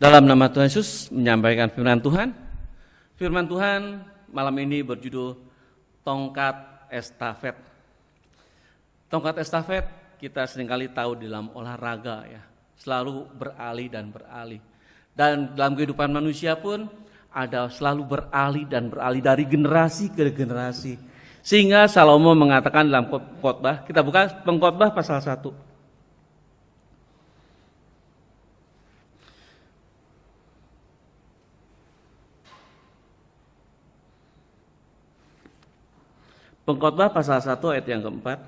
dalam nama Tuhan Yesus menyampaikan firman Tuhan. Firman Tuhan malam ini berjudul tongkat estafet. Tongkat estafet kita seringkali tahu di dalam olahraga ya, selalu beralih dan beralih. Dan dalam kehidupan manusia pun ada selalu beralih dan beralih dari generasi ke generasi. Sehingga Salomo mengatakan dalam khotbah, kita buka pengkhotbah pasal 1 Pengkhotbah pasal 1 ayat yang keempat.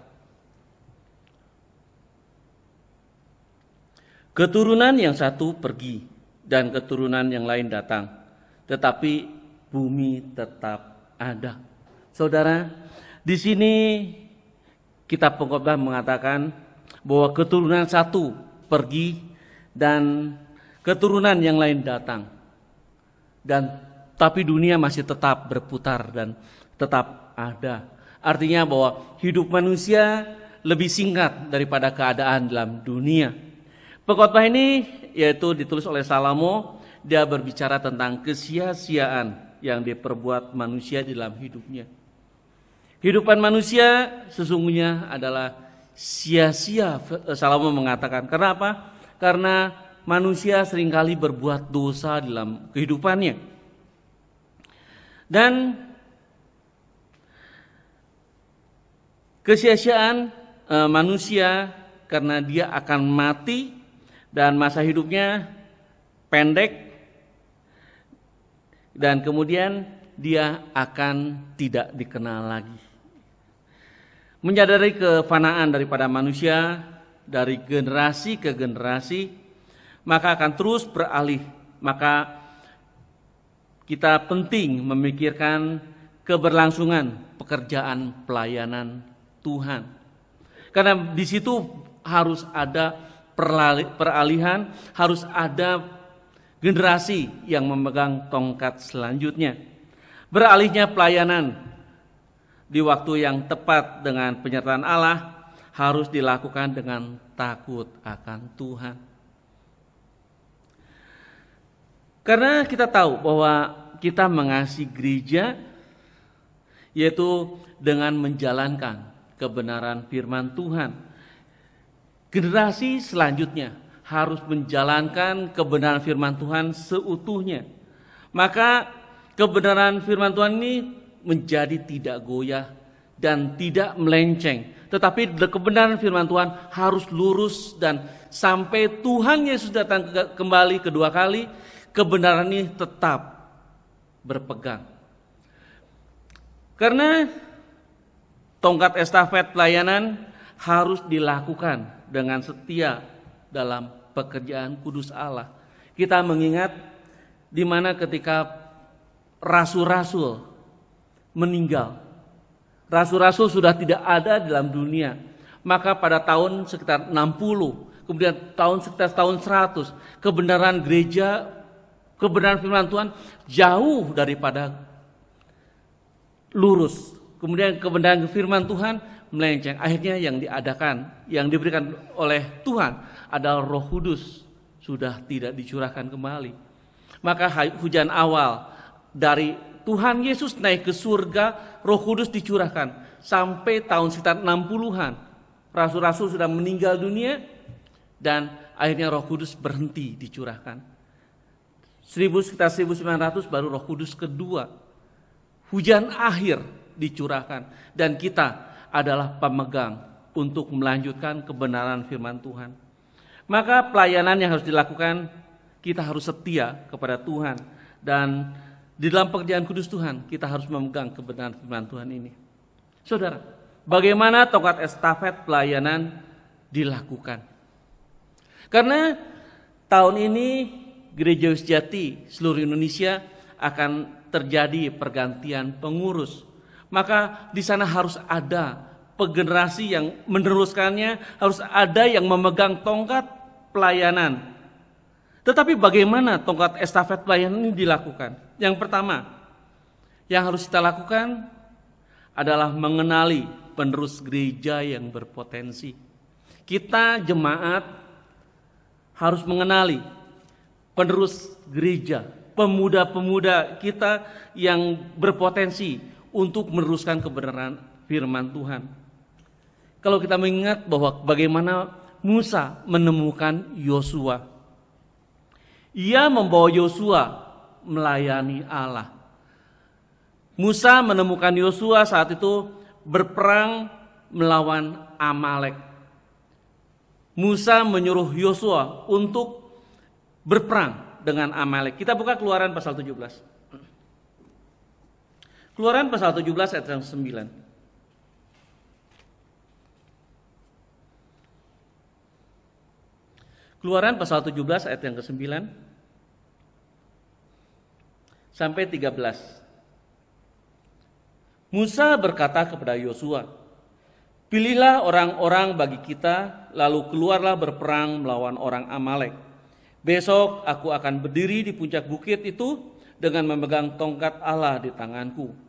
Keturunan yang satu pergi dan keturunan yang lain datang, tetapi bumi tetap ada. Saudara, di sini kitab pengkhotbah mengatakan bahwa keturunan satu pergi dan keturunan yang lain datang. Dan tapi dunia masih tetap berputar dan tetap ada Artinya bahwa hidup manusia lebih singkat daripada keadaan dalam dunia. Pengkhotbah ini yaitu ditulis oleh Salomo, dia berbicara tentang kesia-siaan yang diperbuat manusia di dalam hidupnya. Hidupan manusia sesungguhnya adalah sia-sia eh, Salomo mengatakan. Karena apa? Karena manusia seringkali berbuat dosa dalam kehidupannya. Dan Kesia-siaan e, manusia karena dia akan mati dan masa hidupnya pendek dan kemudian dia akan tidak dikenal lagi. Menyadari kefanaan daripada manusia dari generasi ke generasi, maka akan terus beralih. Maka kita penting memikirkan keberlangsungan pekerjaan pelayanan Tuhan. Karena di situ harus ada peralihan, harus ada generasi yang memegang tongkat selanjutnya. Beralihnya pelayanan di waktu yang tepat dengan penyertaan Allah harus dilakukan dengan takut akan Tuhan. Karena kita tahu bahwa kita mengasihi gereja yaitu dengan menjalankan kebenaran firman Tuhan. Generasi selanjutnya harus menjalankan kebenaran firman Tuhan seutuhnya. Maka kebenaran firman Tuhan ini menjadi tidak goyah dan tidak melenceng. Tetapi kebenaran firman Tuhan harus lurus dan sampai Tuhan Yesus datang kembali kedua kali, kebenaran ini tetap berpegang. Karena Tongkat estafet pelayanan harus dilakukan dengan setia dalam pekerjaan kudus Allah. Kita mengingat di mana ketika rasul-rasul meninggal. Rasul-rasul sudah tidak ada dalam dunia. Maka pada tahun sekitar 60, kemudian tahun sekitar tahun 100, kebenaran gereja, kebenaran firman Tuhan jauh daripada lurus kemudian kebenaran firman Tuhan melenceng. Akhirnya yang diadakan, yang diberikan oleh Tuhan adalah Roh Kudus sudah tidak dicurahkan kembali. Maka hujan awal dari Tuhan Yesus naik ke surga, Roh Kudus dicurahkan sampai tahun sekitar 60-an. Rasul-rasul sudah meninggal dunia dan akhirnya Roh Kudus berhenti dicurahkan. 1000 sekitar 1900 baru Roh Kudus kedua. Hujan akhir dicurahkan dan kita adalah pemegang untuk melanjutkan kebenaran firman Tuhan. Maka pelayanan yang harus dilakukan kita harus setia kepada Tuhan dan di dalam pekerjaan kudus Tuhan kita harus memegang kebenaran firman Tuhan ini. Saudara, bagaimana tongkat estafet pelayanan dilakukan? Karena tahun ini gereja Jati seluruh Indonesia akan terjadi pergantian pengurus maka di sana harus ada generasi yang meneruskannya, harus ada yang memegang tongkat pelayanan. Tetapi bagaimana tongkat estafet pelayanan ini dilakukan? Yang pertama, yang harus kita lakukan adalah mengenali penerus gereja yang berpotensi. Kita jemaat harus mengenali penerus gereja, pemuda-pemuda kita yang berpotensi untuk meneruskan kebenaran firman Tuhan. Kalau kita mengingat bahwa bagaimana Musa menemukan Yosua. Ia membawa Yosua melayani Allah. Musa menemukan Yosua saat itu berperang melawan Amalek. Musa menyuruh Yosua untuk berperang dengan Amalek. Kita buka keluaran pasal 17. Keluaran pasal 17 ayat yang 9. Keluaran pasal 17 ayat yang ke-9 sampai 13. Musa berkata kepada Yosua, "Pilihlah orang-orang bagi kita, lalu keluarlah berperang melawan orang Amalek. Besok aku akan berdiri di puncak bukit itu dengan memegang tongkat Allah di tanganku."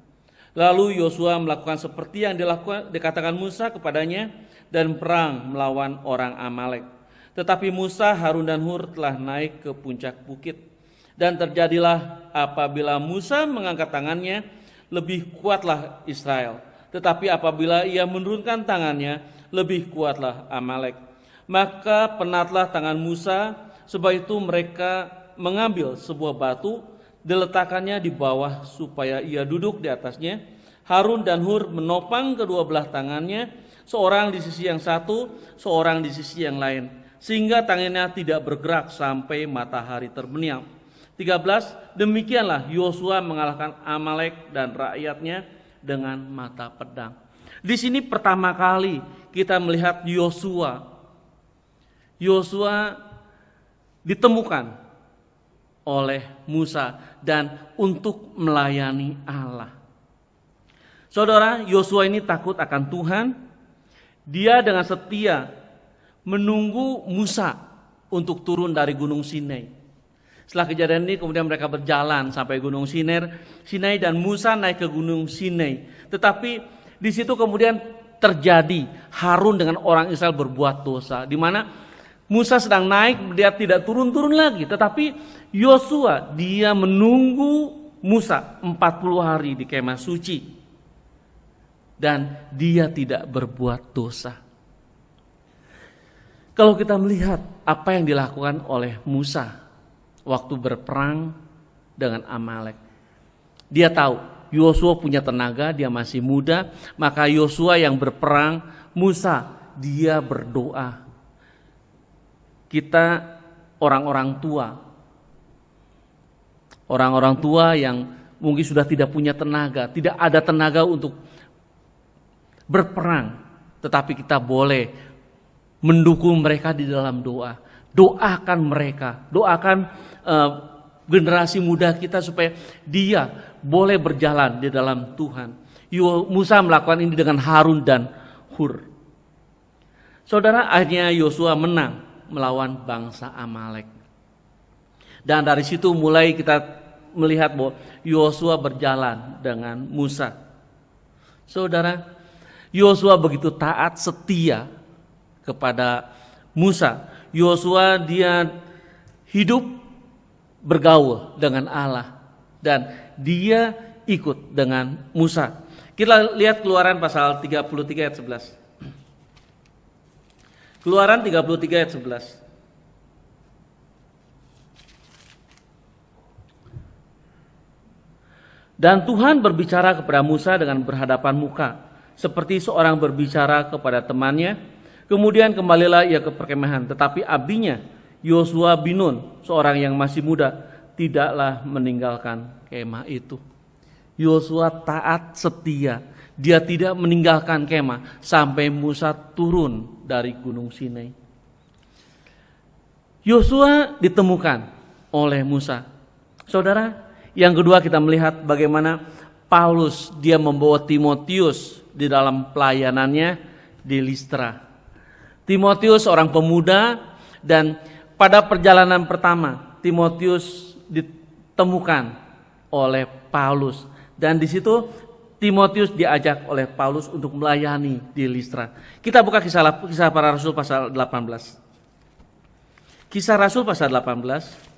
Lalu Yosua melakukan seperti yang dilakukan dikatakan Musa kepadanya dan perang melawan orang Amalek. Tetapi Musa, Harun dan Hur telah naik ke puncak bukit. Dan terjadilah apabila Musa mengangkat tangannya, lebih kuatlah Israel. Tetapi apabila ia menurunkan tangannya, lebih kuatlah Amalek. Maka penatlah tangan Musa, sebab itu mereka mengambil sebuah batu diletakkannya di bawah supaya ia duduk di atasnya. Harun dan Hur menopang kedua belah tangannya, seorang di sisi yang satu, seorang di sisi yang lain, sehingga tangannya tidak bergerak sampai matahari terbenam. 13. Demikianlah Yosua mengalahkan Amalek dan rakyatnya dengan mata pedang. Di sini pertama kali kita melihat Yosua. Yosua ditemukan oleh Musa dan untuk melayani Allah. Saudara, Yosua ini takut akan Tuhan. Dia dengan setia menunggu Musa untuk turun dari Gunung Sinai. Setelah kejadian ini kemudian mereka berjalan sampai Gunung Sinai, Sinai dan Musa naik ke Gunung Sinai. Tetapi di situ kemudian terjadi Harun dengan orang Israel berbuat dosa di mana Musa sedang naik, dia tidak turun-turun lagi. Tetapi Yosua, dia menunggu Musa 40 hari di kemah suci. Dan dia tidak berbuat dosa. Kalau kita melihat apa yang dilakukan oleh Musa waktu berperang dengan Amalek. Dia tahu Yosua punya tenaga, dia masih muda, maka Yosua yang berperang, Musa dia berdoa kita orang-orang tua. Orang-orang tua yang mungkin sudah tidak punya tenaga, tidak ada tenaga untuk berperang, tetapi kita boleh mendukung mereka di dalam doa. Doakan mereka, doakan uh, generasi muda kita supaya dia boleh berjalan di dalam Tuhan. Musa melakukan ini dengan Harun dan Hur. Saudara akhirnya Yosua menang melawan bangsa Amalek. Dan dari situ mulai kita melihat bahwa Yosua berjalan dengan Musa. Saudara, Yosua begitu taat setia kepada Musa. Yosua dia hidup bergaul dengan Allah dan dia ikut dengan Musa. Kita lihat keluaran pasal 33 ayat 11. Keluaran 33 ayat 11. Dan Tuhan berbicara kepada Musa dengan berhadapan muka, seperti seorang berbicara kepada temannya. Kemudian kembalilah ia ke perkemahan, tetapi abinya Yosua Binun, seorang yang masih muda, tidaklah meninggalkan kemah itu. Yosua taat setia dia tidak meninggalkan kemah sampai Musa turun dari Gunung Sinai. Yosua ditemukan oleh Musa. Saudara, yang kedua kita melihat bagaimana Paulus dia membawa Timotius di dalam pelayanannya di Listra. Timotius orang pemuda dan pada perjalanan pertama Timotius ditemukan oleh Paulus dan di situ Timotius diajak oleh Paulus untuk melayani di Listra. Kita buka kisah, kisah para rasul pasal 18. Kisah Rasul pasal 18.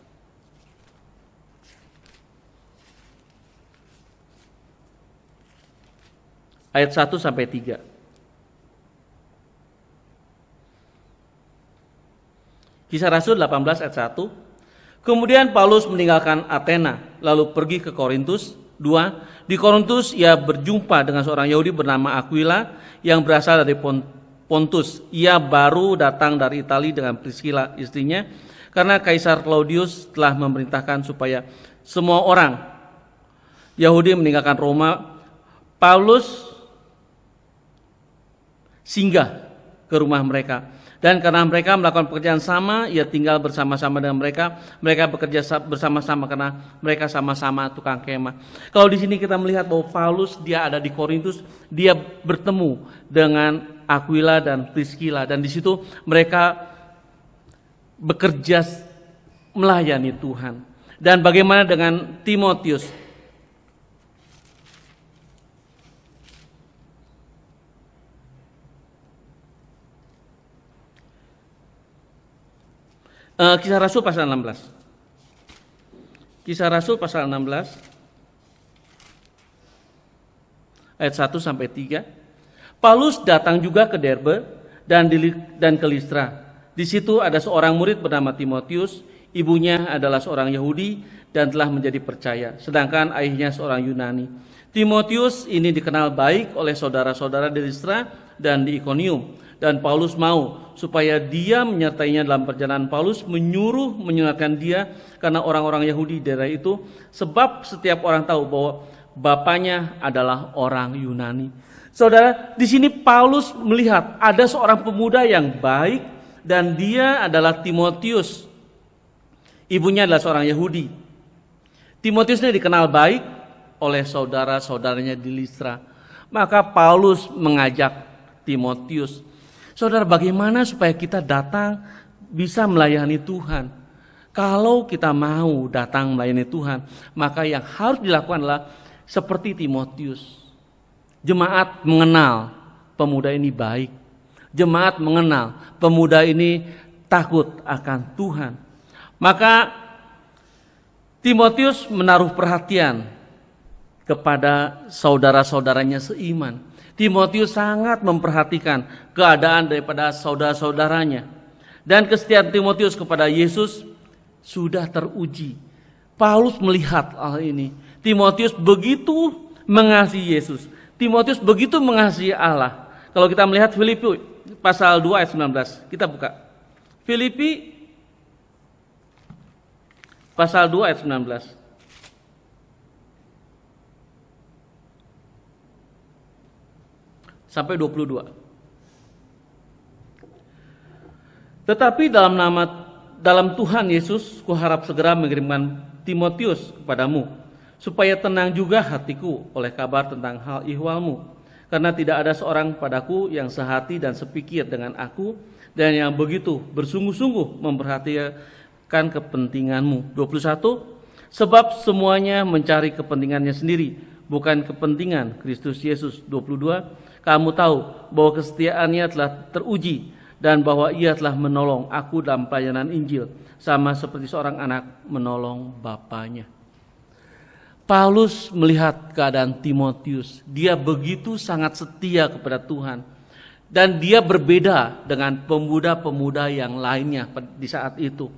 Ayat 1 sampai 3. Kisah Rasul 18 ayat 1. Kemudian Paulus meninggalkan Athena, lalu pergi ke Korintus, 2. Di Korintus ia berjumpa dengan seorang Yahudi bernama Aquila yang berasal dari Pontus. Ia baru datang dari Italia dengan Priscilla istrinya karena Kaisar Claudius telah memerintahkan supaya semua orang Yahudi meninggalkan Roma. Paulus singgah ke rumah mereka dan karena mereka melakukan pekerjaan sama, ia tinggal bersama-sama dengan mereka. Mereka bekerja bersama-sama karena mereka sama-sama tukang kemah. Kalau di sini kita melihat bahwa Paulus dia ada di Korintus, dia bertemu dengan Aquila dan Priscilla dan di situ mereka bekerja melayani Tuhan. Dan bagaimana dengan Timotius? uh, kisah Rasul pasal 16. Kisah Rasul pasal 16 ayat 1 sampai 3. Paulus datang juga ke Derbe dan di, dan ke Listra. Di situ ada seorang murid bernama Timotius, ibunya adalah seorang Yahudi dan telah menjadi percaya, sedangkan ayahnya seorang Yunani. Timotius ini dikenal baik oleh saudara-saudara di Listra dan di Ikonium dan Paulus mau supaya dia menyertainya dalam perjalanan Paulus menyuruh menyenangkan dia karena orang-orang Yahudi daerah itu sebab setiap orang tahu bahwa bapaknya adalah orang Yunani. Saudara, di sini Paulus melihat ada seorang pemuda yang baik dan dia adalah Timotius. Ibunya adalah seorang Yahudi. Timotius ini dikenal baik oleh saudara-saudaranya di Listra. Maka Paulus mengajak Timotius Saudara, bagaimana supaya kita datang bisa melayani Tuhan? Kalau kita mau datang melayani Tuhan, maka yang harus dilakukan adalah seperti Timotius. Jemaat mengenal pemuda ini baik. Jemaat mengenal pemuda ini takut akan Tuhan. Maka Timotius menaruh perhatian kepada saudara-saudaranya seiman. Timotius sangat memperhatikan keadaan daripada saudara-saudaranya. Dan kesetiaan Timotius kepada Yesus sudah teruji. Paulus melihat hal ini. Timotius begitu mengasihi Yesus. Timotius begitu mengasihi Allah. Kalau kita melihat Filipi pasal 2 ayat 19, kita buka. Filipi pasal 2 ayat 19. sampai 22. Tetapi dalam nama dalam Tuhan Yesus kuharap segera mengirimkan Timotius kepadamu supaya tenang juga hatiku oleh kabar tentang hal ihwalmu karena tidak ada seorang padaku yang sehati dan sepikir dengan aku dan yang begitu bersungguh-sungguh memperhatikan kepentinganmu 21 sebab semuanya mencari kepentingannya sendiri bukan kepentingan Kristus Yesus 22 kamu tahu bahwa kesetiaannya telah teruji dan bahwa ia telah menolong aku dalam pelayanan Injil sama seperti seorang anak menolong bapaknya Paulus melihat keadaan Timotius dia begitu sangat setia kepada Tuhan dan dia berbeda dengan pemuda-pemuda yang lainnya di saat itu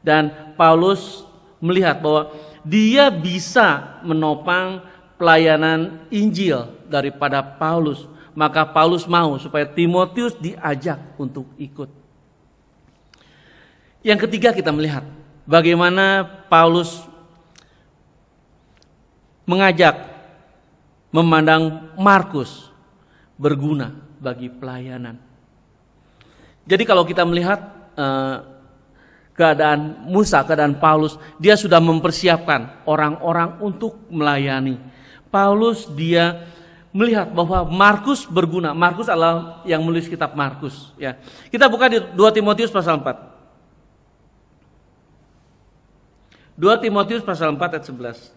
dan Paulus melihat bahwa dia bisa menopang pelayanan Injil daripada Paulus. Maka Paulus mau supaya Timotius diajak untuk ikut. Yang ketiga kita melihat bagaimana Paulus mengajak memandang Markus berguna bagi pelayanan. Jadi kalau kita melihat eh, keadaan Musa, keadaan Paulus, dia sudah mempersiapkan orang-orang untuk melayani Paulus dia melihat bahwa Markus berguna. Markus adalah yang menulis kitab Markus, ya. Kita buka di 2 Timotius pasal 4. 2 Timotius pasal 4 ayat 11.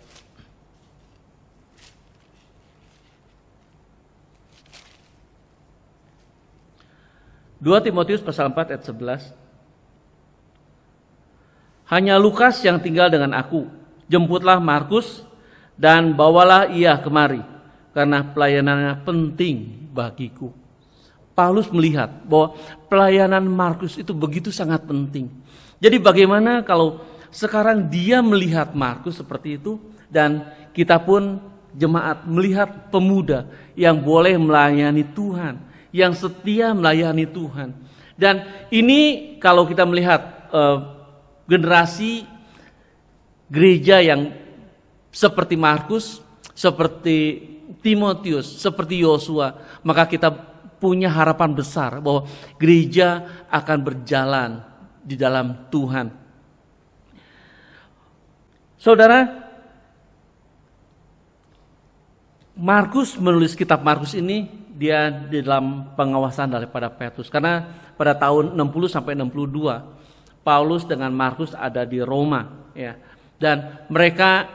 Dua Timotius pasal 4 ayat 11 Hanya Lukas yang tinggal dengan aku Jemputlah Markus dan bawalah ia kemari karena pelayanannya penting bagiku. Paulus melihat bahwa pelayanan Markus itu begitu sangat penting. Jadi bagaimana kalau sekarang dia melihat Markus seperti itu dan kita pun jemaat melihat pemuda yang boleh melayani Tuhan, yang setia melayani Tuhan. Dan ini kalau kita melihat uh, generasi gereja yang seperti Markus, seperti Timotius, seperti Yosua, maka kita punya harapan besar bahwa gereja akan berjalan di dalam Tuhan. Saudara, Markus menulis kitab Markus ini dia di dalam pengawasan daripada Petrus karena pada tahun 60 sampai 62 Paulus dengan Markus ada di Roma ya. Dan mereka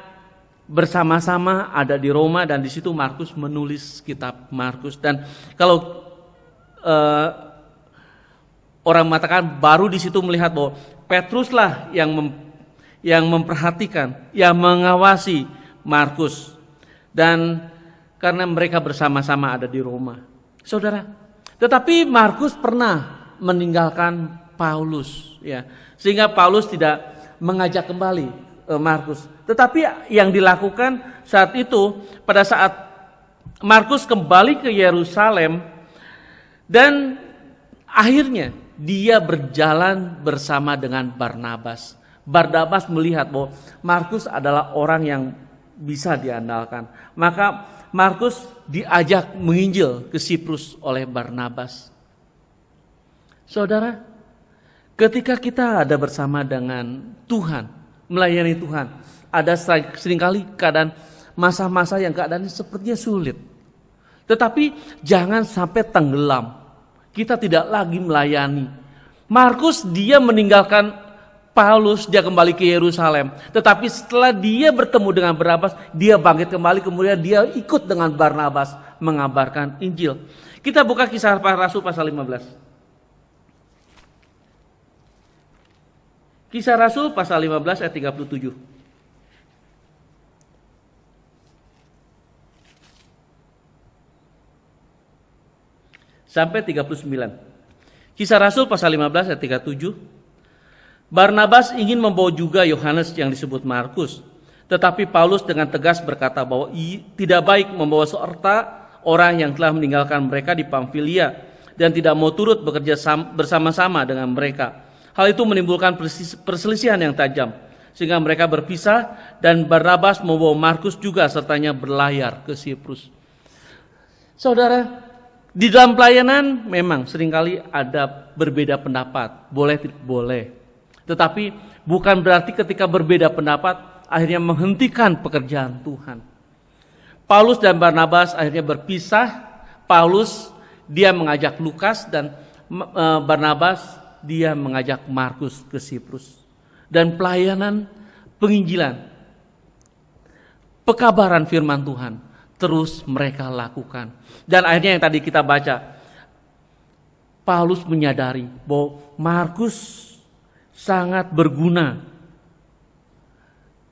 bersama-sama ada di Roma dan di situ Markus menulis kitab Markus dan kalau eh, orang mengatakan baru di situ melihat bahwa Petruslah yang mem, yang memperhatikan, yang mengawasi Markus dan karena mereka bersama-sama ada di Roma. Saudara, tetapi Markus pernah meninggalkan Paulus ya, sehingga Paulus tidak mengajak kembali Eh, Markus. Tetapi yang dilakukan saat itu pada saat Markus kembali ke Yerusalem dan akhirnya dia berjalan bersama dengan Barnabas. Barnabas melihat bahwa Markus adalah orang yang bisa diandalkan. Maka Markus diajak menginjil ke Siprus oleh Barnabas. Saudara, ketika kita ada bersama dengan Tuhan, melayani Tuhan. Ada seringkali keadaan masa-masa yang keadaannya sepertinya sulit. Tetapi jangan sampai tenggelam. Kita tidak lagi melayani. Markus dia meninggalkan Paulus, dia kembali ke Yerusalem. Tetapi setelah dia bertemu dengan Barnabas, dia bangkit kembali kemudian dia ikut dengan Barnabas mengabarkan Injil. Kita buka kisah para rasul pasal 15. Kisah Rasul pasal 15 ayat 37. Sampai 39. Kisah Rasul pasal 15 ayat 37. Barnabas ingin membawa juga Yohanes yang disebut Markus. Tetapi Paulus dengan tegas berkata bahwa tidak baik membawa serta orang yang telah meninggalkan mereka di Pamfilia dan tidak mau turut bekerja bersama-sama dengan mereka Hal itu menimbulkan perselisihan yang tajam sehingga mereka berpisah dan Barnabas membawa Markus juga sertanya berlayar ke Siprus. Saudara, di dalam pelayanan memang seringkali ada berbeda pendapat, boleh tidak boleh. Tetapi bukan berarti ketika berbeda pendapat akhirnya menghentikan pekerjaan Tuhan. Paulus dan Barnabas akhirnya berpisah. Paulus dia mengajak Lukas dan eh, Barnabas dia mengajak Markus ke Siprus dan pelayanan penginjilan pekabaran firman Tuhan terus mereka lakukan dan akhirnya yang tadi kita baca Paulus menyadari bahwa Markus sangat berguna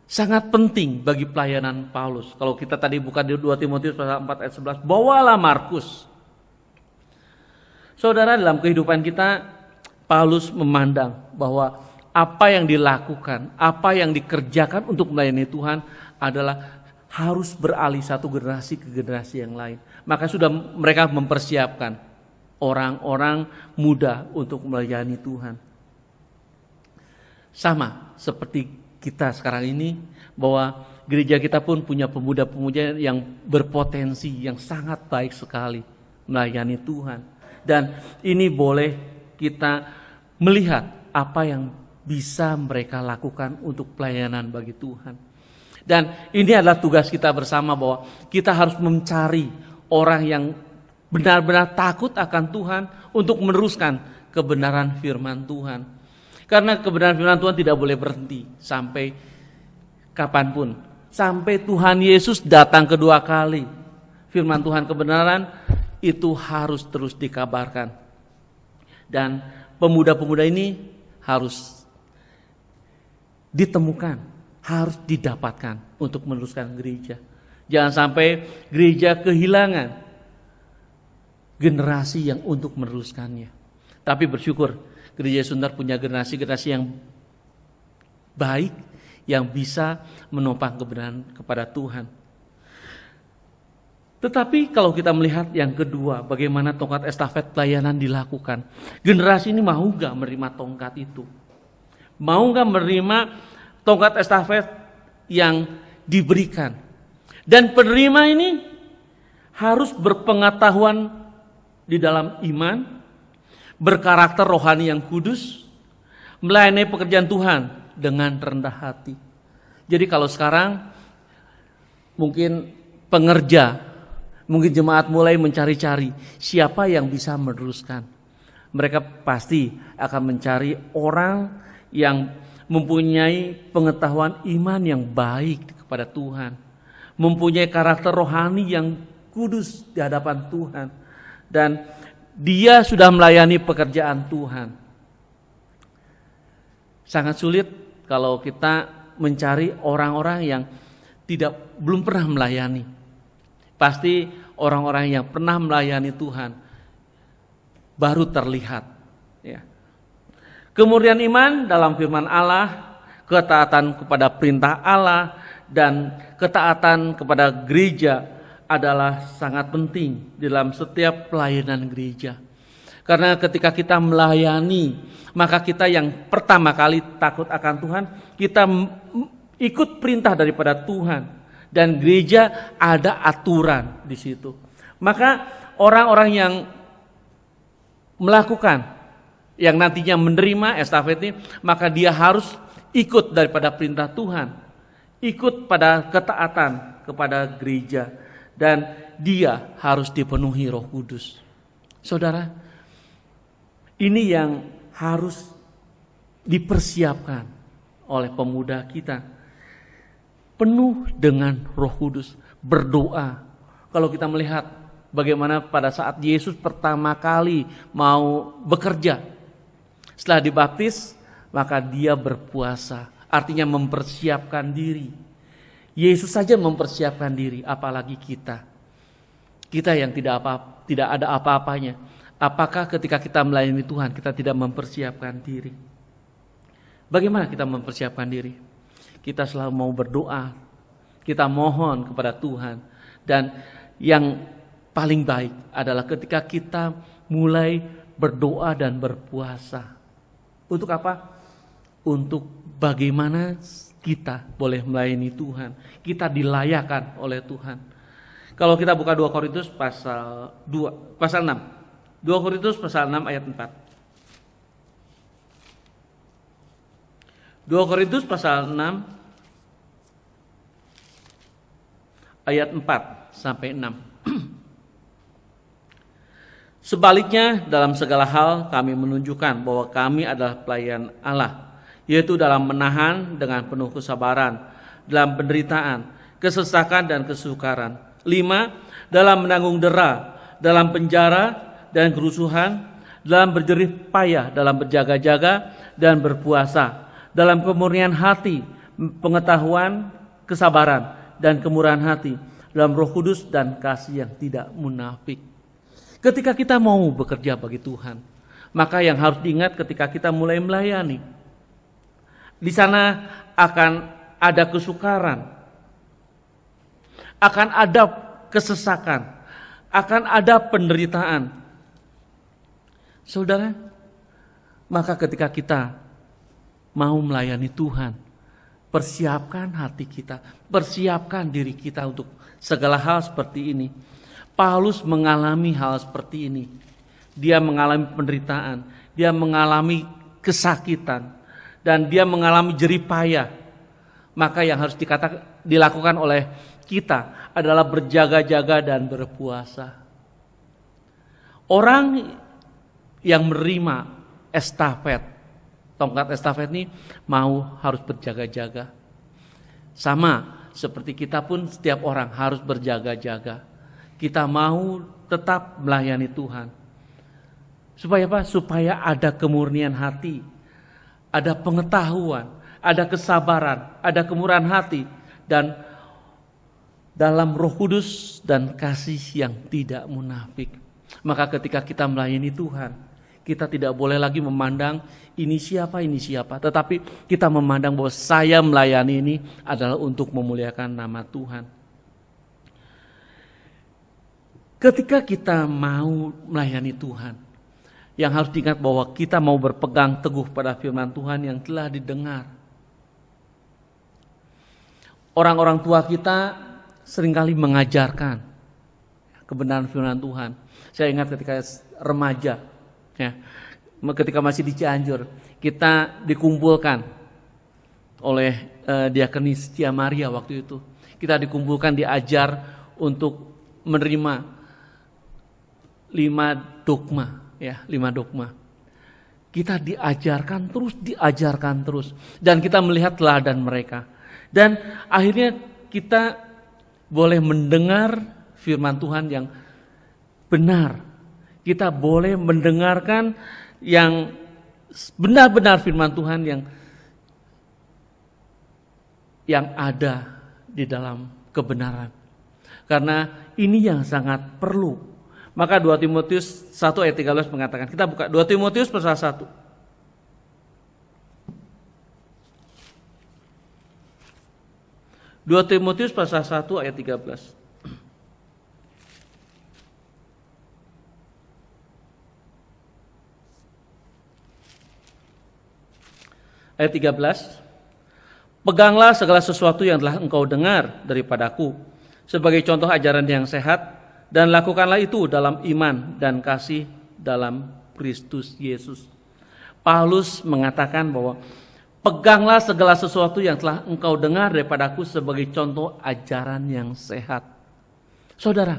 sangat penting bagi pelayanan Paulus. Kalau kita tadi buka di 2 Timotius pasal 4 ayat 11, bawalah Markus. Saudara dalam kehidupan kita Paulus memandang bahwa apa yang dilakukan, apa yang dikerjakan untuk melayani Tuhan adalah harus beralih satu generasi ke generasi yang lain. Maka sudah mereka mempersiapkan orang-orang muda untuk melayani Tuhan. Sama seperti kita sekarang ini bahwa gereja kita pun punya pemuda-pemuda yang berpotensi yang sangat baik sekali melayani Tuhan. Dan ini boleh kita melihat apa yang bisa mereka lakukan untuk pelayanan bagi Tuhan. Dan ini adalah tugas kita bersama bahwa kita harus mencari orang yang benar-benar takut akan Tuhan untuk meneruskan kebenaran firman Tuhan. Karena kebenaran firman Tuhan tidak boleh berhenti sampai kapanpun. Sampai Tuhan Yesus datang kedua kali. Firman Tuhan kebenaran itu harus terus dikabarkan. Dan pemuda-pemuda ini harus ditemukan, harus didapatkan untuk meneruskan gereja. Jangan sampai gereja kehilangan generasi yang untuk meneruskannya. Tapi bersyukur gereja Sundar punya generasi-generasi yang baik yang bisa menopang kebenaran kepada Tuhan tetapi kalau kita melihat yang kedua, bagaimana tongkat estafet pelayanan dilakukan. Generasi ini mau gak menerima tongkat itu? Mau gak menerima tongkat estafet yang diberikan? Dan penerima ini harus berpengetahuan di dalam iman, berkarakter rohani yang kudus, melayani pekerjaan Tuhan dengan rendah hati. Jadi kalau sekarang mungkin pengerja Mungkin jemaat mulai mencari-cari siapa yang bisa meneruskan. Mereka pasti akan mencari orang yang mempunyai pengetahuan iman yang baik kepada Tuhan, mempunyai karakter rohani yang kudus di hadapan Tuhan, dan dia sudah melayani pekerjaan Tuhan. Sangat sulit kalau kita mencari orang-orang yang tidak belum pernah melayani. Pasti orang-orang yang pernah melayani Tuhan baru terlihat. Ya. Kemudian iman dalam firman Allah, ketaatan kepada perintah Allah dan ketaatan kepada gereja adalah sangat penting dalam setiap pelayanan gereja. Karena ketika kita melayani, maka kita yang pertama kali takut akan Tuhan, kita ikut perintah daripada Tuhan dan gereja ada aturan di situ. Maka orang-orang yang melakukan yang nantinya menerima estafet ini, maka dia harus ikut daripada perintah Tuhan, ikut pada ketaatan kepada gereja dan dia harus dipenuhi Roh Kudus. Saudara, ini yang harus dipersiapkan oleh pemuda kita penuh dengan Roh Kudus, berdoa. Kalau kita melihat bagaimana pada saat Yesus pertama kali mau bekerja, setelah dibaptis, maka dia berpuasa, artinya mempersiapkan diri. Yesus saja mempersiapkan diri, apalagi kita. Kita yang tidak apa tidak ada apa-apanya. Apakah ketika kita melayani Tuhan kita tidak mempersiapkan diri? Bagaimana kita mempersiapkan diri? Kita selalu mau berdoa, kita mohon kepada Tuhan. Dan yang paling baik adalah ketika kita mulai berdoa dan berpuasa. Untuk apa? Untuk bagaimana kita boleh melayani Tuhan. Kita dilayakan oleh Tuhan. Kalau kita buka 2 Korintus pasal 2, pasal 6. 2 Korintus pasal 6 ayat 4. 2 Korintus pasal 6 ayat 4 sampai 6. Sebaliknya, dalam segala hal kami menunjukkan bahwa kami adalah pelayan Allah, yaitu dalam menahan dengan penuh kesabaran, dalam penderitaan, kesesakan dan kesukaran. Lima, dalam menanggung dera, dalam penjara dan kerusuhan, dalam berjerih payah, dalam berjaga-jaga dan berpuasa dalam kemurnian hati, pengetahuan, kesabaran, dan kemurahan hati, dalam roh kudus dan kasih yang tidak munafik. Ketika kita mau bekerja bagi Tuhan, maka yang harus diingat ketika kita mulai melayani, di sana akan ada kesukaran, akan ada kesesakan, akan ada penderitaan. Saudara, maka ketika kita mau melayani Tuhan. Persiapkan hati kita, persiapkan diri kita untuk segala hal seperti ini. Paulus mengalami hal seperti ini. Dia mengalami penderitaan, dia mengalami kesakitan, dan dia mengalami jeripaya. Maka yang harus dikatakan dilakukan oleh kita adalah berjaga-jaga dan berpuasa. Orang yang menerima estafet tongkat estafet ini mau harus berjaga-jaga. Sama seperti kita pun setiap orang harus berjaga-jaga. Kita mau tetap melayani Tuhan. Supaya apa? Supaya ada kemurnian hati, ada pengetahuan, ada kesabaran, ada kemurahan hati dan dalam Roh Kudus dan kasih yang tidak munafik. Maka ketika kita melayani Tuhan, kita tidak boleh lagi memandang ini siapa, ini siapa. Tetapi kita memandang bahwa saya melayani ini adalah untuk memuliakan nama Tuhan. Ketika kita mau melayani Tuhan, yang harus diingat bahwa kita mau berpegang teguh pada firman Tuhan yang telah didengar. Orang-orang tua kita seringkali mengajarkan kebenaran firman Tuhan. Saya ingat ketika remaja, Ya. Ketika masih di Cianjur, kita dikumpulkan oleh uh, eh, diakonis Tia Maria waktu itu. Kita dikumpulkan diajar untuk menerima lima dogma, ya, lima dogma. Kita diajarkan terus, diajarkan terus, dan kita melihat teladan mereka. Dan akhirnya kita boleh mendengar firman Tuhan yang benar kita boleh mendengarkan yang benar-benar firman Tuhan yang yang ada di dalam kebenaran. Karena ini yang sangat perlu. Maka 2 Timotius 1 ayat 13 mengatakan, kita buka 2 Timotius pasal 1. Dua Timotius pasal 1 ayat 13. ayat 13. Peganglah segala sesuatu yang telah engkau dengar daripadaku sebagai contoh ajaran yang sehat dan lakukanlah itu dalam iman dan kasih dalam Kristus Yesus. Paulus mengatakan bahwa peganglah segala sesuatu yang telah engkau dengar daripadaku sebagai contoh ajaran yang sehat. Saudara,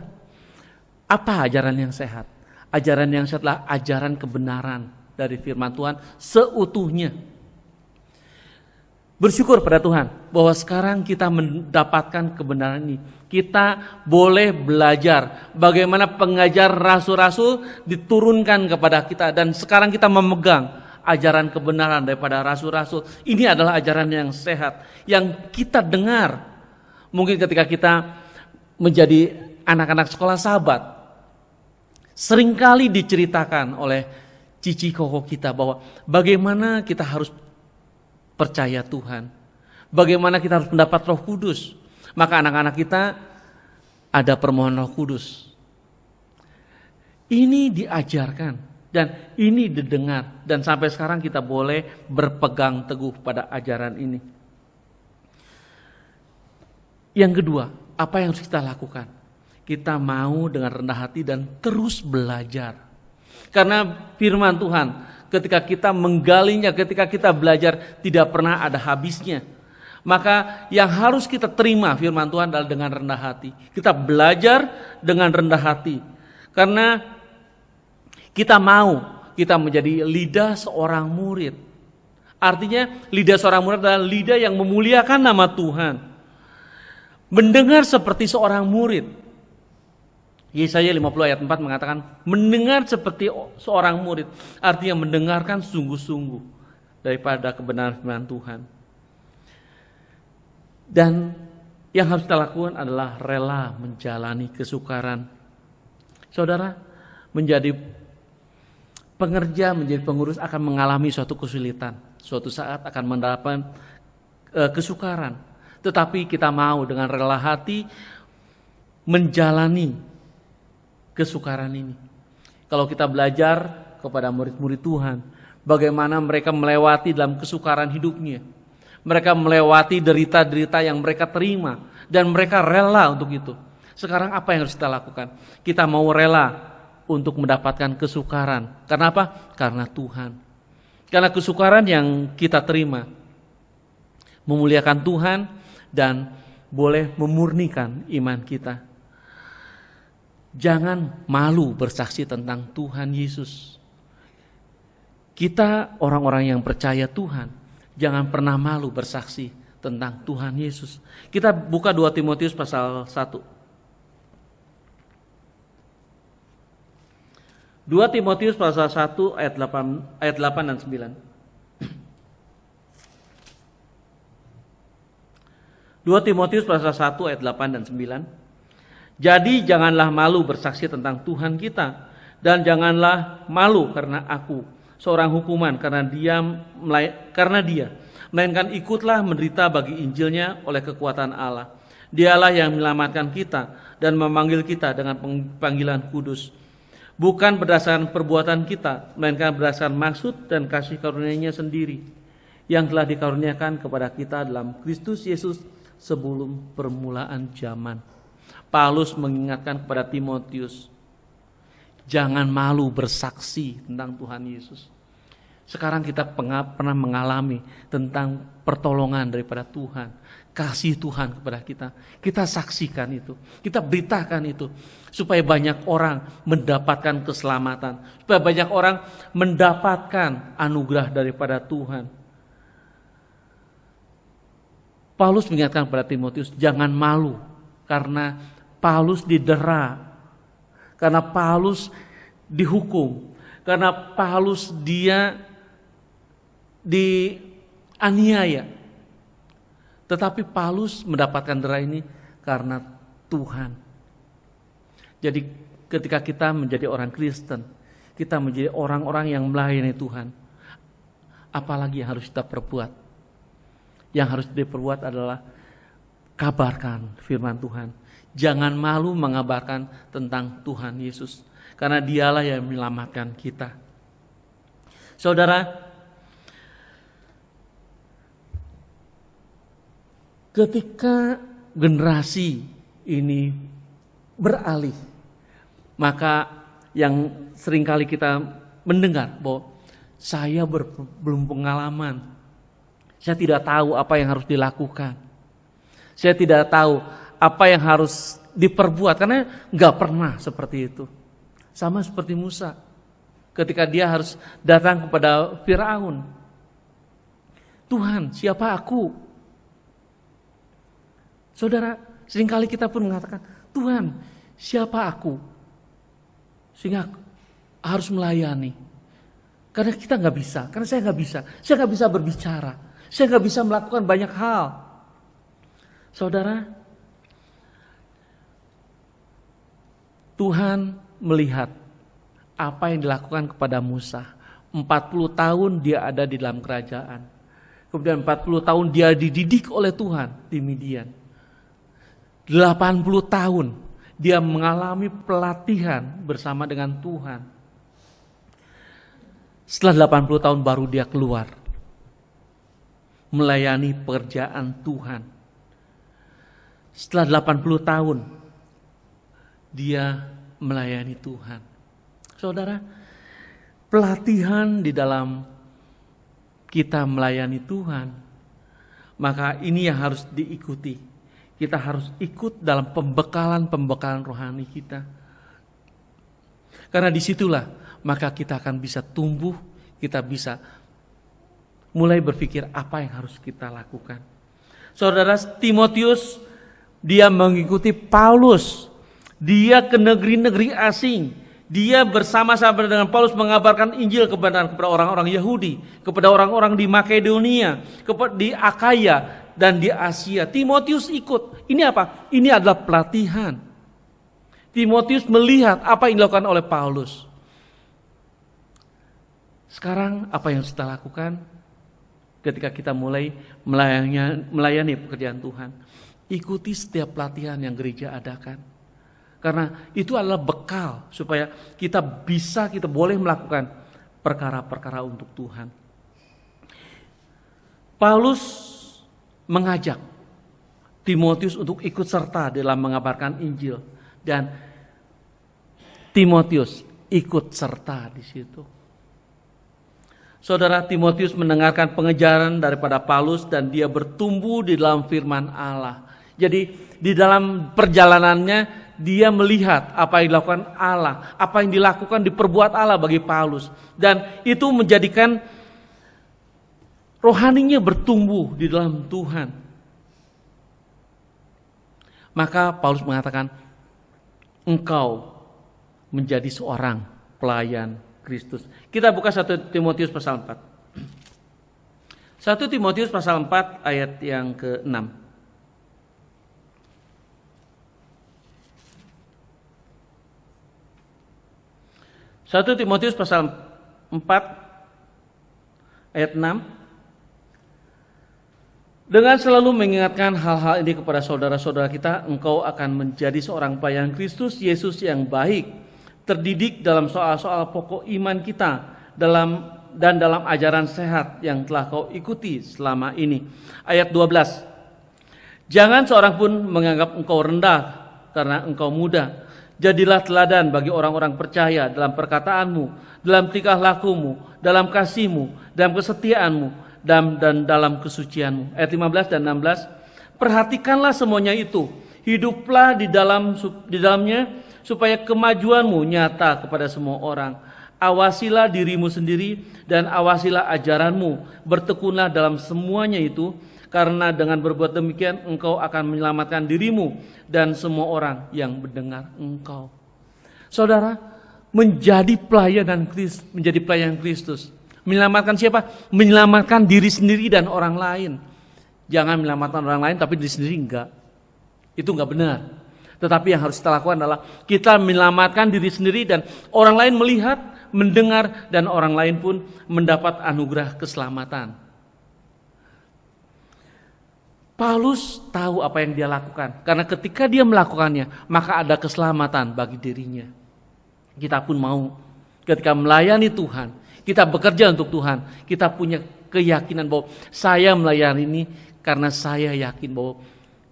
apa ajaran yang sehat? Ajaran yang setelah ajaran kebenaran dari firman Tuhan seutuhnya bersyukur pada Tuhan bahwa sekarang kita mendapatkan kebenaran ini. Kita boleh belajar bagaimana pengajar rasul-rasul diturunkan kepada kita dan sekarang kita memegang ajaran kebenaran daripada rasul-rasul. Ini adalah ajaran yang sehat yang kita dengar. Mungkin ketika kita menjadi anak-anak sekolah sahabat seringkali diceritakan oleh cici koko kita bahwa bagaimana kita harus percaya Tuhan. Bagaimana kita harus mendapat Roh Kudus? Maka anak-anak kita ada permohonan Roh Kudus. Ini diajarkan dan ini didengar dan sampai sekarang kita boleh berpegang teguh pada ajaran ini. Yang kedua, apa yang harus kita lakukan? Kita mau dengan rendah hati dan terus belajar. Karena firman Tuhan ketika kita menggalinya, ketika kita belajar tidak pernah ada habisnya. Maka yang harus kita terima firman Tuhan adalah dengan rendah hati. Kita belajar dengan rendah hati. Karena kita mau kita menjadi lidah seorang murid. Artinya lidah seorang murid adalah lidah yang memuliakan nama Tuhan. Mendengar seperti seorang murid. Yesaya 50 ayat 4 mengatakan mendengar seperti seorang murid artinya mendengarkan sungguh-sungguh daripada kebenaran firman Tuhan. Dan yang harus kita lakukan adalah rela menjalani kesukaran. Saudara, menjadi pengerja, menjadi pengurus akan mengalami suatu kesulitan. Suatu saat akan mendapatkan e, kesukaran. Tetapi kita mau dengan rela hati menjalani kesukaran ini. Kalau kita belajar kepada murid-murid Tuhan, bagaimana mereka melewati dalam kesukaran hidupnya. Mereka melewati derita-derita yang mereka terima dan mereka rela untuk itu. Sekarang apa yang harus kita lakukan? Kita mau rela untuk mendapatkan kesukaran. Karena apa? Karena Tuhan. Karena kesukaran yang kita terima memuliakan Tuhan dan boleh memurnikan iman kita. Jangan malu bersaksi tentang Tuhan Yesus. Kita orang-orang yang percaya Tuhan, jangan pernah malu bersaksi tentang Tuhan Yesus. Kita buka 2 Timotius pasal 1. 2 Timotius pasal 1 ayat 8 ayat 8 dan 9. 2 Timotius pasal 1 ayat 8 dan 9. Jadi janganlah malu bersaksi tentang Tuhan kita dan janganlah malu karena aku seorang hukuman karena dia karena dia melainkan ikutlah menderita bagi Injilnya oleh kekuatan Allah. Dialah yang menyelamatkan kita dan memanggil kita dengan panggilan kudus. Bukan berdasarkan perbuatan kita, melainkan berdasarkan maksud dan kasih karunia-Nya sendiri yang telah dikaruniakan kepada kita dalam Kristus Yesus sebelum permulaan zaman. Paulus mengingatkan kepada Timotius, jangan malu bersaksi tentang Tuhan Yesus. Sekarang kita pernah mengalami tentang pertolongan daripada Tuhan, kasih Tuhan kepada kita. Kita saksikan itu, kita beritakan itu supaya banyak orang mendapatkan keselamatan, supaya banyak orang mendapatkan anugerah daripada Tuhan. Paulus mengingatkan kepada Timotius, jangan malu karena Paulus didera, karena Paulus dihukum, karena Paulus dia dianiaya. Tetapi Paulus mendapatkan dera ini karena Tuhan. Jadi ketika kita menjadi orang Kristen, kita menjadi orang-orang yang melayani Tuhan. Apalagi yang harus kita perbuat? Yang harus diperbuat adalah kabarkan firman Tuhan Jangan malu mengabarkan tentang Tuhan Yesus. Karena dialah yang menyelamatkan kita. Saudara, ketika generasi ini beralih, maka yang seringkali kita mendengar bahwa saya ber, belum pengalaman, saya tidak tahu apa yang harus dilakukan, saya tidak tahu apa yang harus diperbuat karena nggak pernah seperti itu. Sama seperti Musa ketika dia harus datang kepada Firaun. Tuhan, siapa aku? Saudara, seringkali kita pun mengatakan, Tuhan, siapa aku? Sehingga harus melayani. Karena kita nggak bisa, karena saya nggak bisa. Saya nggak bisa berbicara, saya nggak bisa melakukan banyak hal. Saudara, Tuhan melihat apa yang dilakukan kepada Musa. 40 tahun dia ada di dalam kerajaan. Kemudian 40 tahun dia dididik oleh Tuhan di Midian. 80 tahun dia mengalami pelatihan bersama dengan Tuhan. Setelah 80 tahun baru dia keluar. Melayani pekerjaan Tuhan. Setelah 80 tahun dia melayani Tuhan. Saudara, pelatihan di dalam kita melayani Tuhan, maka ini yang harus diikuti. Kita harus ikut dalam pembekalan-pembekalan rohani kita. Karena disitulah maka kita akan bisa tumbuh, kita bisa mulai berpikir apa yang harus kita lakukan. Saudara Timotius, dia mengikuti Paulus dia ke negeri-negeri asing. Dia bersama-sama dengan Paulus mengabarkan Injil kebenaran kepada orang-orang Yahudi, kepada orang-orang di Makedonia, di Akaya dan di Asia. Timotius ikut. Ini apa? Ini adalah pelatihan. Timotius melihat apa yang dilakukan oleh Paulus. Sekarang apa yang kita lakukan ketika kita mulai melayani, melayani pekerjaan Tuhan? Ikuti setiap pelatihan yang gereja adakan karena itu adalah bekal supaya kita bisa, kita boleh melakukan perkara-perkara untuk Tuhan. Paulus mengajak Timotius untuk ikut serta dalam mengabarkan Injil dan Timotius ikut serta di situ. Saudara Timotius mendengarkan pengejaran daripada Paulus dan dia bertumbuh di dalam firman Allah. Jadi di dalam perjalanannya dia melihat apa yang dilakukan Allah, apa yang dilakukan diperbuat Allah bagi Paulus dan itu menjadikan rohaninya bertumbuh di dalam Tuhan. Maka Paulus mengatakan, "Engkau menjadi seorang pelayan Kristus." Kita buka satu Timotius pasal 4. 1 Timotius pasal 4 ayat yang ke-6. 1 Timotius pasal 4 ayat 6 dengan selalu mengingatkan hal-hal ini kepada saudara-saudara kita, engkau akan menjadi seorang pelayan Kristus Yesus yang baik, terdidik dalam soal-soal pokok iman kita dalam dan dalam ajaran sehat yang telah kau ikuti selama ini. Ayat 12. Jangan seorang pun menganggap engkau rendah karena engkau muda, Jadilah teladan bagi orang-orang percaya dalam perkataanmu, dalam tingkah lakumu, dalam kasihmu, dalam kesetiaanmu, dan, dan dalam kesucianmu. Ayat 15 dan 16. Perhatikanlah semuanya itu. Hiduplah di dalam di dalamnya supaya kemajuanmu nyata kepada semua orang. Awasilah dirimu sendiri dan awasilah ajaranmu. Bertekunlah dalam semuanya itu karena dengan berbuat demikian engkau akan menyelamatkan dirimu dan semua orang yang mendengar engkau. Saudara, menjadi pelayanan Kristus, menjadi pelayan Kristus. Menyelamatkan siapa? Menyelamatkan diri sendiri dan orang lain. Jangan menyelamatkan orang lain tapi diri sendiri enggak. Itu enggak benar. Tetapi yang harus kita lakukan adalah kita menyelamatkan diri sendiri dan orang lain melihat, mendengar dan orang lain pun mendapat anugerah keselamatan. Paulus tahu apa yang dia lakukan, karena ketika dia melakukannya, maka ada keselamatan bagi dirinya. Kita pun mau, ketika melayani Tuhan, kita bekerja untuk Tuhan, kita punya keyakinan bahwa saya melayani ini karena saya yakin bahwa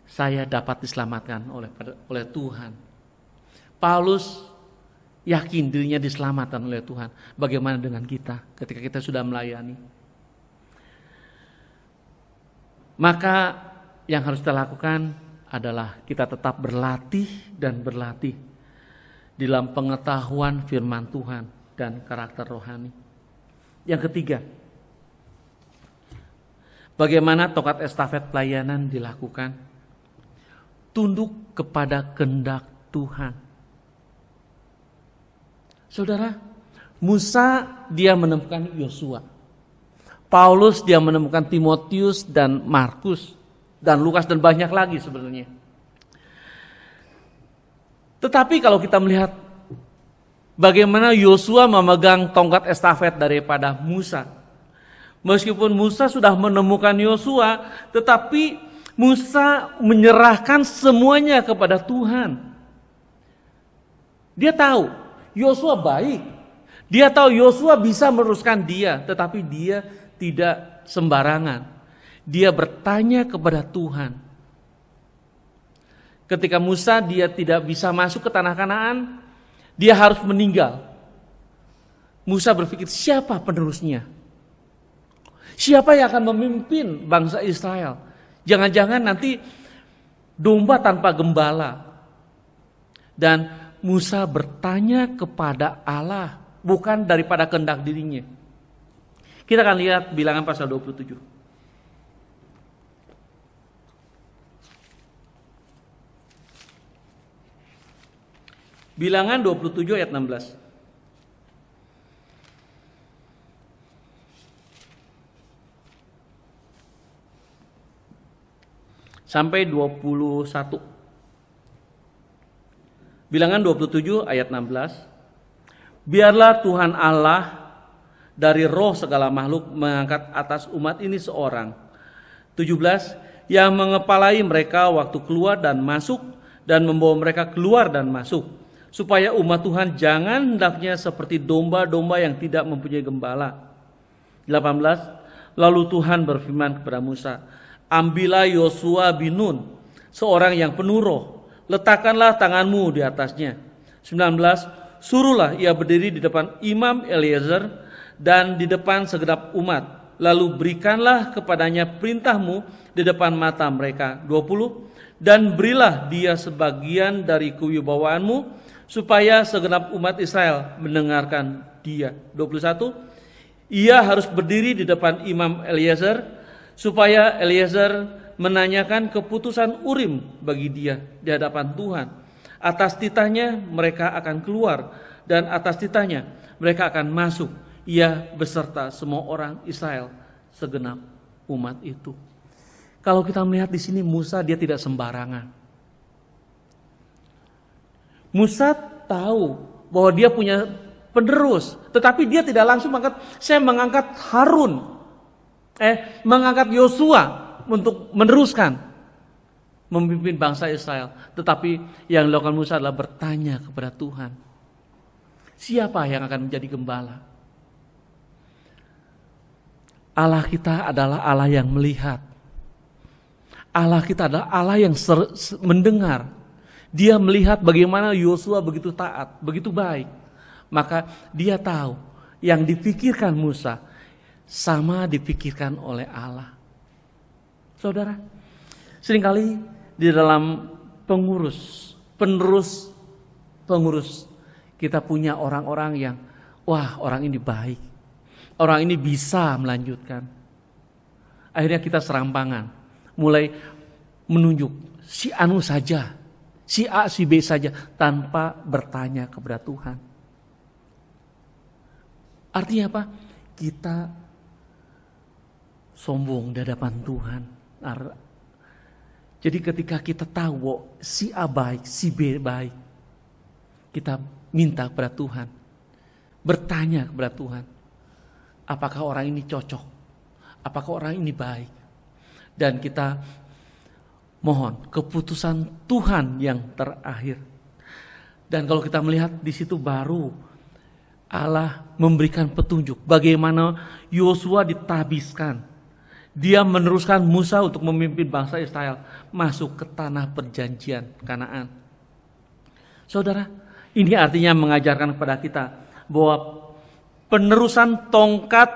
saya dapat diselamatkan oleh oleh Tuhan. Paulus yakin dirinya diselamatkan oleh Tuhan. Bagaimana dengan kita ketika kita sudah melayani? Maka yang harus kita lakukan adalah kita tetap berlatih dan berlatih dalam pengetahuan firman Tuhan dan karakter rohani. Yang ketiga, bagaimana tokat estafet pelayanan dilakukan? Tunduk kepada kehendak Tuhan. Saudara, Musa dia menemukan Yosua. Paulus dia menemukan Timotius dan Markus dan Lukas dan banyak lagi sebenarnya. Tetapi kalau kita melihat bagaimana Yosua memegang tongkat estafet daripada Musa. Meskipun Musa sudah menemukan Yosua, tetapi Musa menyerahkan semuanya kepada Tuhan. Dia tahu Yosua baik. Dia tahu Yosua bisa meneruskan dia, tetapi dia tidak sembarangan dia bertanya kepada Tuhan. Ketika Musa dia tidak bisa masuk ke tanah Kanaan, dia harus meninggal. Musa berpikir siapa penerusnya? Siapa yang akan memimpin bangsa Israel? Jangan-jangan nanti domba tanpa gembala. Dan Musa bertanya kepada Allah, bukan daripada kendak dirinya. Kita akan lihat bilangan pasal 27. Bilangan 27 ayat 16. Sampai 21. Bilangan 27 ayat 16. Biarlah Tuhan Allah dari roh segala makhluk mengangkat atas umat ini seorang. 17. Yang mengepalai mereka waktu keluar dan masuk dan membawa mereka keluar dan masuk supaya umat Tuhan jangan hendaknya seperti domba-domba yang tidak mempunyai gembala. 18 Lalu Tuhan berfirman kepada Musa, "Ambillah Yosua bin Nun, seorang yang penuruh, letakkanlah tanganmu di atasnya." 19 Suruhlah ia berdiri di depan Imam Eliezer dan di depan segenap umat. Lalu berikanlah kepadanya perintahmu di depan mata mereka. 20 Dan berilah dia sebagian dari kewibawaanmu supaya segenap umat Israel mendengarkan dia. 21 ia harus berdiri di depan Imam Eliezer supaya Eliezer menanyakan keputusan Urim bagi dia di hadapan Tuhan. Atas titahnya mereka akan keluar dan atas titahnya mereka akan masuk. Ia beserta semua orang Israel segenap umat itu. Kalau kita melihat di sini Musa dia tidak sembarangan. Musa tahu bahwa dia punya penerus, tetapi dia tidak langsung mengangkat. Saya mengangkat Harun, eh mengangkat Yosua untuk meneruskan memimpin bangsa Israel. Tetapi yang dilakukan Musa adalah bertanya kepada Tuhan, siapa yang akan menjadi gembala? Allah kita adalah Allah yang melihat. Allah kita adalah Allah yang mendengar, dia melihat bagaimana Yosua begitu taat, begitu baik. Maka dia tahu yang dipikirkan Musa sama dipikirkan oleh Allah. Saudara, seringkali di dalam pengurus, penerus pengurus kita punya orang-orang yang wah, orang ini baik. Orang ini bisa melanjutkan. Akhirnya kita serampangan, mulai menunjuk si anu saja si A, si B saja tanpa bertanya kepada Tuhan. Artinya apa? Kita sombong di hadapan Tuhan. Jadi ketika kita tahu si A baik, si B baik, kita minta kepada Tuhan. Bertanya kepada Tuhan, apakah orang ini cocok? Apakah orang ini baik? Dan kita mohon keputusan Tuhan yang terakhir. Dan kalau kita melihat di situ baru Allah memberikan petunjuk bagaimana Yosua ditabiskan. Dia meneruskan Musa untuk memimpin bangsa Israel masuk ke tanah perjanjian Kanaan. Saudara, ini artinya mengajarkan kepada kita bahwa penerusan tongkat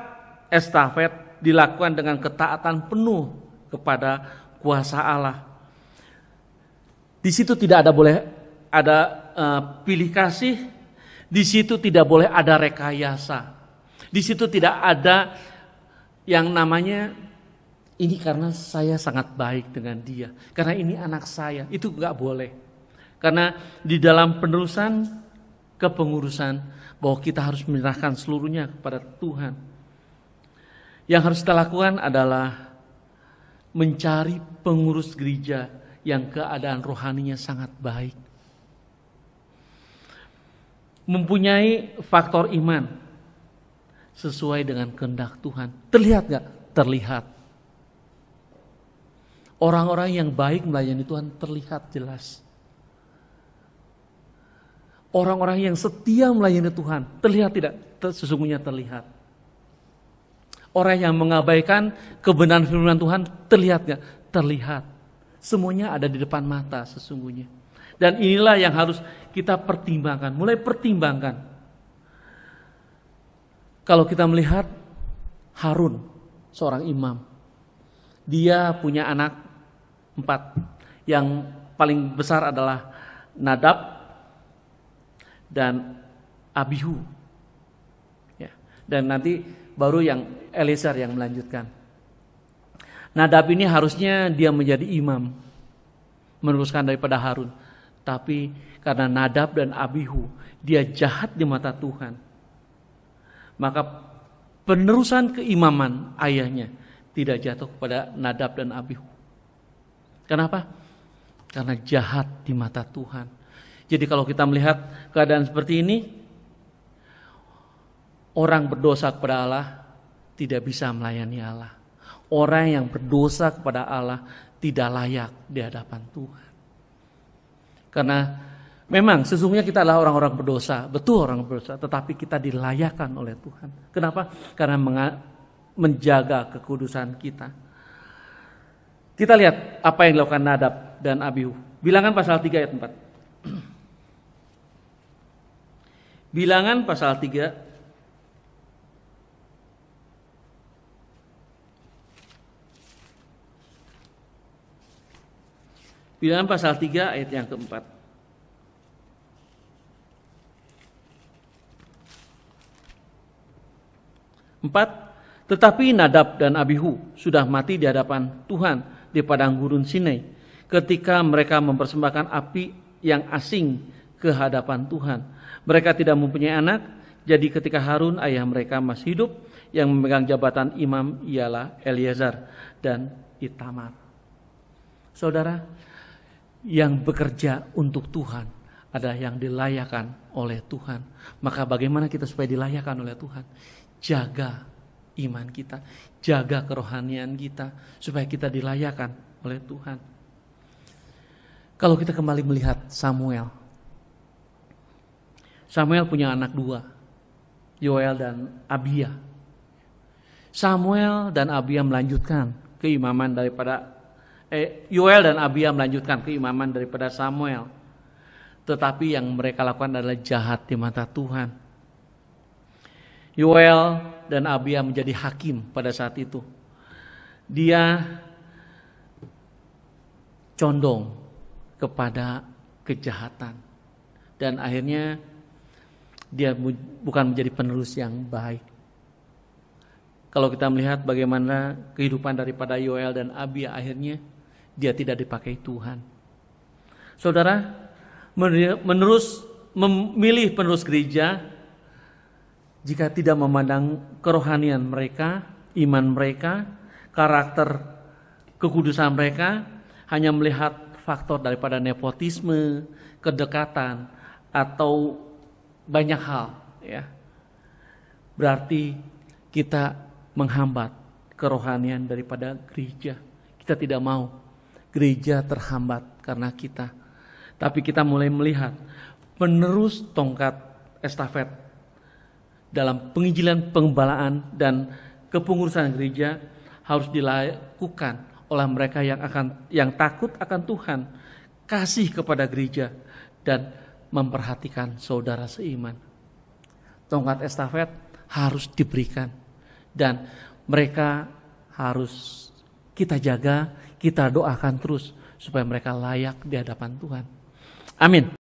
estafet dilakukan dengan ketaatan penuh kepada kuasa Allah di situ tidak ada boleh ada uh, pilih kasih, di situ tidak boleh ada rekayasa. Di situ tidak ada yang namanya ini karena saya sangat baik dengan dia, karena ini anak saya, itu nggak boleh. Karena di dalam penerusan kepengurusan bahwa kita harus menyerahkan seluruhnya kepada Tuhan. Yang harus kita lakukan adalah mencari pengurus gereja yang keadaan rohaninya sangat baik. Mempunyai faktor iman sesuai dengan kehendak Tuhan. Terlihat gak? Terlihat. Orang-orang yang baik melayani Tuhan terlihat jelas. Orang-orang yang setia melayani Tuhan terlihat tidak? Sesungguhnya terlihat. Orang yang mengabaikan kebenaran firman Tuhan terlihat nggak? Terlihat. Semuanya ada di depan mata sesungguhnya. Dan inilah yang harus kita pertimbangkan, mulai pertimbangkan. Kalau kita melihat Harun, seorang imam, dia punya anak empat, yang paling besar adalah Nadab dan Abihu. Ya. Dan nanti baru yang Eliezer yang melanjutkan. Nadab ini harusnya dia menjadi imam meneruskan daripada Harun. Tapi karena Nadab dan Abihu dia jahat di mata Tuhan. Maka penerusan keimaman ayahnya tidak jatuh kepada Nadab dan Abihu. Kenapa? Karena jahat di mata Tuhan. Jadi kalau kita melihat keadaan seperti ini, orang berdosa kepada Allah tidak bisa melayani Allah. Orang yang berdosa kepada Allah tidak layak di hadapan Tuhan. Karena memang sesungguhnya kita adalah orang-orang berdosa, betul orang berdosa, tetapi kita dilayakan oleh Tuhan. Kenapa? Karena menjaga kekudusan kita. Kita lihat apa yang dilakukan Nadab dan Abihu. Bilangan pasal 3 ayat 4. Bilangan pasal 3 Bilangan pasal 3 ayat yang keempat. Empat, tetapi Nadab dan Abihu sudah mati di hadapan Tuhan di padang gurun Sinai ketika mereka mempersembahkan api yang asing ke hadapan Tuhan. Mereka tidak mempunyai anak, jadi ketika Harun ayah mereka masih hidup, yang memegang jabatan imam ialah Eliezer dan Itamar. Saudara, yang bekerja untuk Tuhan adalah yang dilayakan oleh Tuhan. Maka bagaimana kita supaya dilayakan oleh Tuhan? Jaga iman kita, jaga kerohanian kita supaya kita dilayakan oleh Tuhan. Kalau kita kembali melihat Samuel. Samuel punya anak dua, Yoel dan Abia. Samuel dan Abia melanjutkan keimaman daripada eh, Yoel dan Abia melanjutkan keimaman daripada Samuel. Tetapi yang mereka lakukan adalah jahat di mata Tuhan. Yoel dan Abia menjadi hakim pada saat itu. Dia condong kepada kejahatan. Dan akhirnya dia bukan menjadi penerus yang baik. Kalau kita melihat bagaimana kehidupan daripada Yoel dan Abia akhirnya dia tidak dipakai Tuhan. Saudara, menerus memilih penerus gereja jika tidak memandang kerohanian mereka, iman mereka, karakter kekudusan mereka, hanya melihat faktor daripada nepotisme, kedekatan atau banyak hal ya. Berarti kita menghambat kerohanian daripada gereja. Kita tidak mau gereja terhambat karena kita. Tapi kita mulai melihat penerus tongkat estafet dalam penginjilan penggembalaan dan kepengurusan gereja harus dilakukan oleh mereka yang akan yang takut akan Tuhan, kasih kepada gereja dan memperhatikan saudara seiman. Tongkat estafet harus diberikan dan mereka harus kita jaga kita doakan terus supaya mereka layak di hadapan Tuhan. Amin.